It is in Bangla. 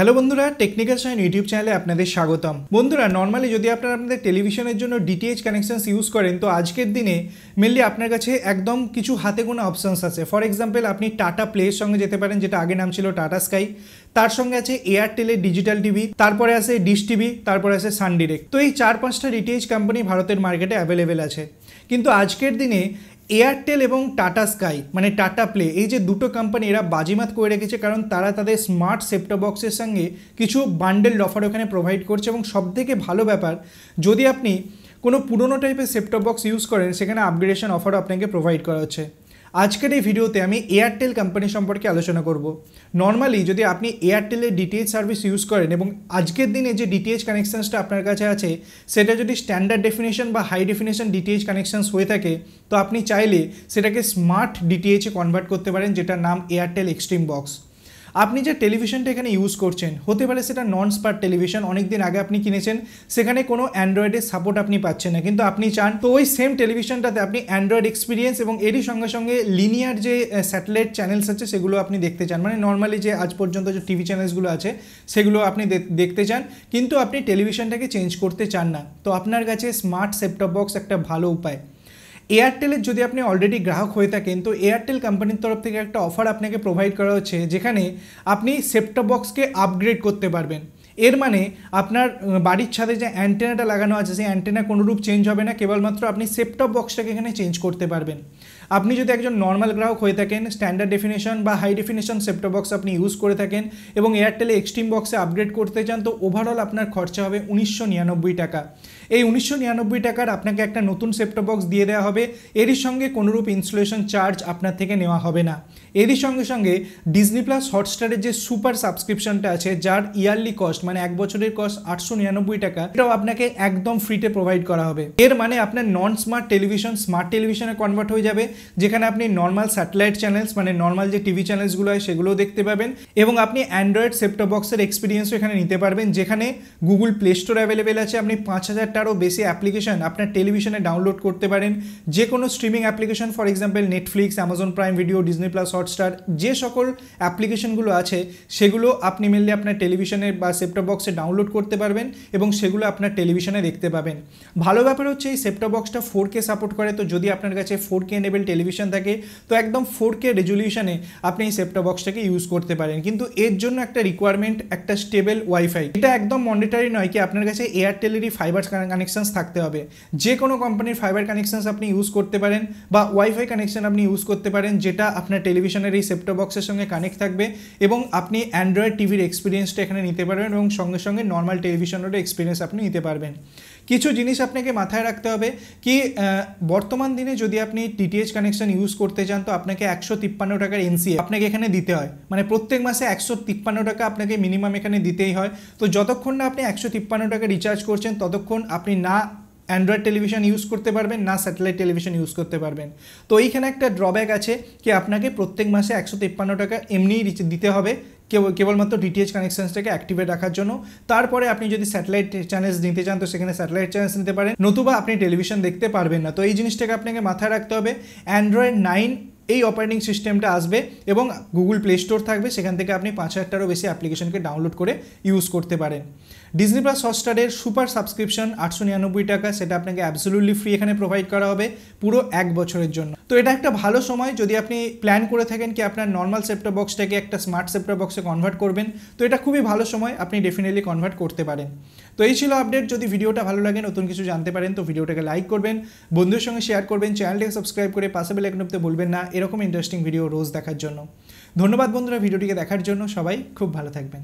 হ্যালো বন্ধুরা টেকনিক্যাল সাইন ইউটিউব চ্যানেলে আপনাদের স্বাগতম বন্ধুরা নর্মালি যদি আপনারা আপনাদের টেলিভিশনের জন্য ডিটিএইচ কানেকশানস ইউজ করেন তো আজকের দিনে মেনলি আপনার কাছে একদম কিছু হাতে গোনা অপশানস আছে ফর এক্সাম্পল আপনি টাটা প্লের সঙ্গে যেতে পারেন যেটা আগে নাম ছিল টাটা স্কাই তার সঙ্গে আছে এয়ারটেলের ডিজিটাল টিভি তারপরে আছে ডিশ টিভি তারপরে আছে সানডিরেক্ট তো এই চার পাঁচটা ডিটিএইচ কোম্পানি ভারতের মার্কেটে অ্যাভেলেবেল আছে কিন্তু আজকের দিনে এয়ারটেল এবং টাটা স্কাই মানে টাটা প্লে এই যে দুটো কোম্পানি এরা বাজিমাত করে রেখেছে কারণ তারা তাদের স্মার্ট সেপ্টো বক্সের সঙ্গে কিছু বান্ডেল অফার ওখানে প্রোভাইড করছে এবং সবথেকে ভালো ব্যাপার যদি আপনি কোনো পুরনো টাইপের সেপ্টো বক্স ইউজ করেন সেখানে আপগ্রেডেশন অফারও আপনাকে প্রোভাইড করা হচ্ছে আজকের এই ভিডিওতে আমি এয়ারটেল কোম্পানি সম্পর্কে আলোচনা করব নর্মালি যদি আপনি এয়ারটেলের ডিটিএইচ সার্ভিস ইউজ করেন এবং আজকের দিনে যে ডিটিএইচ কানেকশানসটা আপনার কাছে আছে সেটা যদি স্ট্যান্ডার্ড ডেফিনেশন বা হাই ডেফিনেশন ডিটিএইচ কানেকশানস হয়ে থাকে তো আপনি চাইলে সেটাকে স্মার্ট ডিটিএইচে কনভার্ট করতে পারেন যেটার নাম এয়ারটেল এক্সট্রিম বক্স আপনি যে টেলিভিশনটা এখানে ইউজ করছেন হতে পারে সেটা নন স্পার্ট টেলিভিশন অনেক দিন আগে আপনি কিনেছেন সেখানে কোনো অ্যান্ড্রয়েডের সাপোর্ট আপনি পাচ্ছেন না কিন্তু আপনি চান তো ওই সেম টেলিভিশনটাতে আপনি অ্যান্ড্রয়েড এক্সপিরিয়েন্স এবং এরই সঙ্গে সঙ্গে লিনিয়ার যে স্যাটেলাইট চ্যানেলস আছে সেগুলো আপনি দেখতে চান মানে নর্মালি যে আজ পর্যন্ত যে টিভি চ্যানেলসগুলো আছে সেগুলো আপনি দেখতে চান কিন্তু আপনি টেলিভিশনটাকে চেঞ্জ করতে চান না তো আপনার কাছে স্মার্ট সেপটপ বক্স একটা ভালো উপায় এয়ারটেলের যদি আপনি অলরেডি গ্রাহক হয়ে থাকেন তো এয়ারটেল কোম্পানির তরফ থেকে একটা অফার আপনাকে প্রোভাইড করা হচ্ছে যেখানে আপনি সেপটপ বক্সকে আপগ্রেড করতে পারবেন এর মানে আপনার বাড়ির ছাদে যে অ্যান্টেনাটা লাগানো আছে সেই অ্যান্টেনা কোনোরূপ চেঞ্জ হবে না কেবলমাত্র আপনি সেপটপ বক্সটাকে এখানে চেঞ্জ করতে পারবেন আপনি যদি একজন নর্মাল গ্রাহক হয়ে থাকেন স্ট্যান্ডার্ড ডেফিনেশন বা হাই ডেফিনেশন সেপটপ বক্স আপনি ইউজ করে থাকেন এবং এয়ারটেলে এক্সট্রিম বক্সে আপগ্রেড করতে চান তো ওভারঅল আপনার খরচা হবে উনিশশো টাকা এই উনিশশো টাকার আপনাকে একটা নতুন সেপটপ বক্স দিয়ে দেওয়া হবে এরই সঙ্গে কোনোরূপ ইনস্টলেশন চার্জ আপনার থেকে নেওয়া হবে না এরই সঙ্গে সঙ্গে ডিজনি প্লাস হটস্টারের যে সুপার সাবস্ক্রিপশনটা আছে যার ইয়ারলি কস্ট মানে এক বছরের কস্ট আটশো নিরানব্বই টাকা এটাও আপনাকে একদম ফ্রিতে প্রোভাইড করা হবে এর মানে আপনার নন স্মার্ট টেলিভিশন স্মার্ট টেলিভিশনে কনভার্ট হয়ে যাবে যেখানে আপনি নর্মাল স্যাটেলাইট চ্যানেলস মানে নর্মাল যে টিভি চ্যানেলসগুলো হয় সেগুলোও দেখতে পাবেন এবং আপনি অ্যান্ড্রয়েড সেপটা বক্সের এক্সপিরিয়েন্সও এখানে নিতে পারবেন যেখানে গুগল প্লে স্টোর অ্যাভেলেবেল আছে আপনি পাঁচ হাজারটারও বেশি অ্যাপ্লিকেশন আপনার টেলিভিশনে ডাউনলোড করতে পারেন যে কোনো streaming application for example Netflix Amazon Prime video Disney plus Hotstar যে সকল অ্যাপ্লিকেশনগুলো আছে সেগুলো আপনি মিললে আপনার টেলিভিশনে বা সেপটপ সেপটপ বক্সে ডাউনলোড করতে পারবেন এবং সেগুলো আপনার টেলিভিশনে দেখতে পাবেন ভালো ব্যাপার হচ্ছে এই সেপটপ বক্সটা ফোর কে সাপোর্ট করে তো যদি আপনার কাছে ফোর কে এনেবেল টেলিভিশন থাকে তো একদম ফোর কে রেজলিউশনে আপনি এই সেপটপ বক্সটাকে ইউজ করতে পারেন কিন্তু এর জন্য একটা রিকোয়ারমেন্ট একটা স্টেবল ওয়াইফাই এটা একদম মন্ডেটারি নয় কি আপনার কাছে এয়ারটেলেরই ফাইবার কানেকশানস থাকতে হবে যে কোনো কোম্পানির ফাইবার কানেকশানস আপনি ইউজ করতে পারেন বা ওয়াইফাই কানেকশান আপনি ইউজ করতে পারেন যেটা আপনার টেলিভিশনের এই সেপটপ বক্সের সঙ্গে কানেক্ট থাকবে এবং আপনি অ্যান্ড্রয়েড টিভির এক্সপিরিয়েন্সটা এখানে নিতে পারবেন এবং সঙ্গে সঙ্গে নর্মাল টেলিভিশনেরও এক্সপিরিয়েন্স আপনি নিতে পারবেন কিছু জিনিস আপনাকে মাথায় রাখতে হবে কি বর্তমান দিনে যদি আপনি টিটিএইচ কানেকশন ইউজ করতে চান তো আপনাকে একশো তিপ্পান্ন টাকার এনসিএ আপনাকে এখানে দিতে হয় মানে প্রত্যেক মাসে একশো তিপ্পান্ন টাকা আপনাকে মিনিমাম এখানে দিতেই হয় তো যতক্ষণ না আপনি একশো তিপ্পান্ন টাকা রিচার্জ করছেন ততক্ষণ আপনি না অ্যান্ড্রয়েড টেলিভিশন ইউজ করতে পারবেন না স্যাটেলাইট টেলিভিশন ইউজ করতে পারবেন তো এইখানে একটা ড্রব্যাক আছে কি আপনাকে প্রত্যেক মাসে একশো তেপ্পান্ন টাকা এমনিই দিতে হবে কেবলমাত্র ডিটিএইচ কানেকশনসটাকে অ্যাক্টিভেট রাখার জন্য তারপরে আপনি যদি স্যাটেলাইট চ্যানেলস নিতে চান তো সেখানে স্যাটেলাইট চ্যানেলস নিতে পারেন নতুবা আপনি টেলিভিশন দেখতে পারবেন না তো এই জিনিসটাকে আপনাকে মাথায় রাখতে হবে অ্যান্ড্রয়েড নাইন এই অপারেটিং সিস্টেমটা আসবে এবং গুগল প্লে স্টোর থাকবে সেখান থেকে আপনি পাঁচ হাজারটারও বেশি অ্যাপ্লিকেশনকে ডাউনলোড করে ইউজ করতে পারেন ডিজনি প্লাস হটস্টারের সুপার সাবস্ক্রিপশন আটশো নিরানব্বই টাকা সেটা আপনাকে অ্যাবসোলুটলি ফ্রি এখানে প্রোভাইড করা হবে পুরো এক বছরের জন্য তো এটা একটা ভালো সময় যদি আপনি প্ল্যান করে থাকেন কি আপনার নর্মাল সেপ্টা বক্সটাকে একটা স্মার্ট সেপ্টা বক্সে কনভার্ট করবেন তো এটা খুবই ভালো সময় আপনি ডেফিনেটলি কনভার্ট করতে পারেন তো এই ছিল আপডেট যদি ভিডিওটা ভালো লাগে নতুন কিছু জানতে পারেন তো ভিডিওটাকে লাইক করবেন বন্ধুর সঙ্গে শেয়ার করবেন চ্যানেলটাকে সাবস্ক্রাইব করে পাশে বেলাইকনতে বলবেন না এরকম ইন্টারেস্টিং ভিডিও রোজ দেখার জন্য ধন্যবাদ বন্ধুরা ভিডিওটিকে দেখার জন্য সবাই খুব ভালো থাকবেন